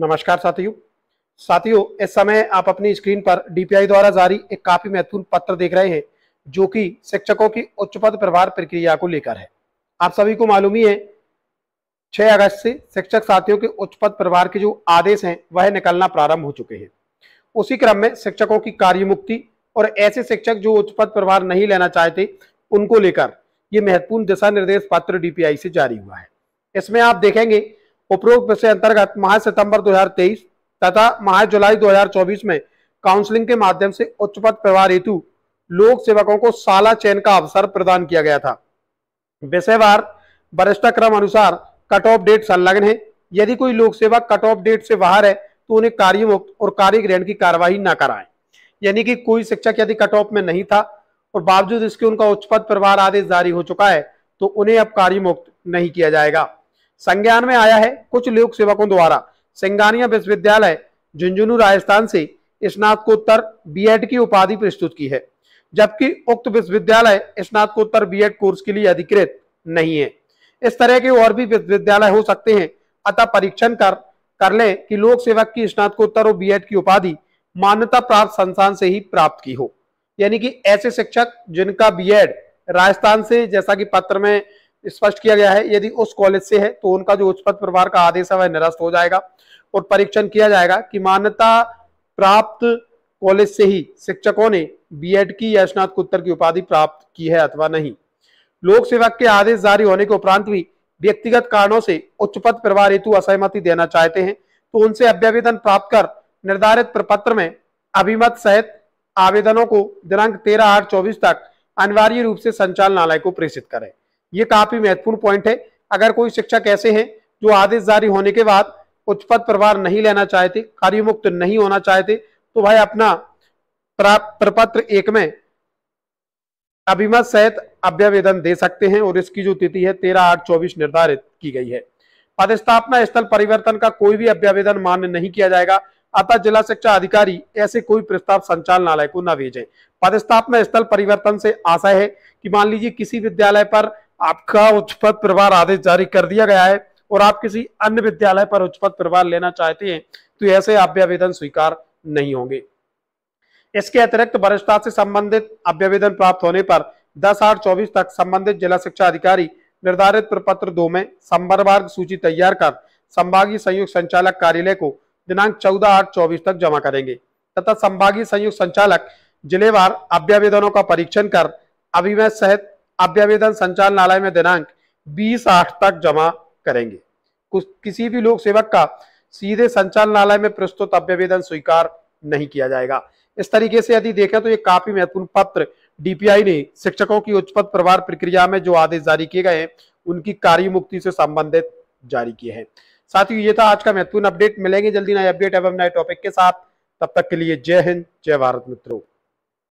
नमस्कार साथियों साथियों इस समय आप अपनी स्क्रीन पर डीपीआई द्वारा जारी एक काफी महत्वपूर्ण पत्र देख रहे हैं जो कि शिक्षकों की उच्च पद प्रभार प्रक्रिया को लेकर है आप सभी को मालूम ही है 6 अगस्त से शिक्षक साथियों के उच्च पद प्रभार के जो आदेश हैं वह निकलना प्रारंभ हो चुके हैं उसी क्रम में शिक्षकों की कार्यमुक्ति और ऐसे शिक्षक जो उच्च पद प्रभार नहीं लेना चाहते उनको लेकर ये महत्वपूर्ण दिशा निर्देश पत्र डीपीआई से जारी हुआ है इसमें आप देखेंगे उपरोक्त विषय अंतर्गत माह सितंबर 2023 तथा माह जुलाई 2024 में काउंसलिंग के माध्यम से उच्च पद परिवार हेतु लोक सेवकों को साला चयन का अवसर प्रदान किया गया था विषयवार वरिष्ठा क्रम अनुसार कट ऑफ डेट संलग्न है यदि कोई लोक सेवक कट ऑफ डेट से बाहर है तो उन्हें कार्य मुक्त और कार्य ग्रहण की कार्यवाही न कराएं यानी कि कोई शिक्षक यदि कट ऑफ में नहीं था और बावजूद इसके उनका उच्च पद परिवार आदेश जारी हो चुका है तो उन्हें अब कार्य मुक्त नहीं किया जाएगा संज्ञान में आया है कुछ लोक सेवकों द्वारा सिंगानिया विश्वविद्यालय झुंझुनू राजस्थान से स्नातकोत्तर बी एड की उपाधि प्रस्तुत की है जबकि उक्त विश्वविद्यालय स्नातकोत्तर बी एड कोर्स के लिए अधिकृत नहीं है इस तरह के और भी विश्वविद्यालय हो सकते हैं अतः परीक्षण कर कर ले कि लोक सेवक की स्नातकोत्तर और बी एड की उपाधि मान्यता प्राप्त संस्थान से ही प्राप्त की हो यानी कि ऐसे शिक्षक जिनका बी एड राजस्थान से जैसा कि पत्र में स्पष्ट किया गया है यदि उस कॉलेज से है तो उनका जो उच्च पद प्रभार का आदेश है वह निरस्त हो जाएगा और परीक्षण किया जाएगा कि मान्यता प्राप्त कॉलेज से ही शिक्षकों ने बीएड की या स्नातकोत्तर की उपाधि प्राप्त की है अथवा नहीं लोक सेवा के आदेश जारी होने के उपरांत भी व्यक्तिगत कारणों से उच्च पद प्रभार हेतु असहमति देना चाहते हैं तो उनसे अभ्यावेदन प्राप्त कर निर्धारित प्रपत्र में अभिमत सहित आवेदनों को दिनांक तेरह आठ चौबीस तक अनिवार्य रूप से संचालनालय को प्रेषित करें ये काफी महत्वपूर्ण पॉइंट है अगर कोई शिक्षक ऐसे हैं जो आदेश जारी होने के बाद उच्च पद प्रभार नहीं लेना चाहते कार्यमुक्त नहीं होना चाहते तो भाई अपना प्रपत्र एक में अभिमत सहित अभ्यावेदन दे सकते हैं और इसकी जो तिथि है तेरह आठ चौबीस निर्धारित की गई है पदस्थापना स्थल परिवर्तन का कोई भी अभ्यावेदन मान्य नहीं किया जाएगा अतः जिला शिक्षा अधिकारी ऐसे कोई प्रस्ताव संचालनालय को न भेजे पदस्थापना स्थल परिवर्तन से आशा है कि मान लीजिए किसी विद्यालय पर आपका उच्च पद प्रभार आदेश जारी कर दिया गया है और आप किसी अन्य विद्यालय पर उच्च पद प्रभार लेना चाहते हैं तो ऐसे अभ्यावेदन स्वीकार नहीं होंगे इसके अतिरिक्त वरिष्ठता से संबंधित अभ्यावेदन प्राप्त होने पर दस आठ चौबीस तक संबंधित जिला शिक्षा अधिकारी निर्धारित प्रपत्र दो में संबरवार सूची तैयार कर संभागीय संयुक्त संचालक कार्यालय को दिनांक चौदह आठ चौबीस तक जमा करेंगे तथा संभागीय संयुक्त संचालक जिलेवार अभ्यावेदनों का परीक्षण कर अभिमय सहित अभ्यावेदन संचालनालय में दिनांक 20 आठ तक जमा करेंगे कुछ किसी भी लोक सेवक का सीधे संचालनालय में प्रस्तुत अभ्यावेदन स्वीकार नहीं किया जाएगा इस तरीके से यदि देखें तो ये काफी महत्वपूर्ण पत्र डीपीआई ने शिक्षकों की उच्च पद प्रभार प्रक्रिया में जो आदेश जारी किए गए हैं उनकी कार्य मुक्ति से संबंधित जारी किए हैं साथ ही ये था आज का महत्वपूर्ण अपडेट मिलेंगे जल्दी नए अपडेट एवं नए टॉपिक के साथ तब तक के लिए जय हिंद जय भारत मित्रों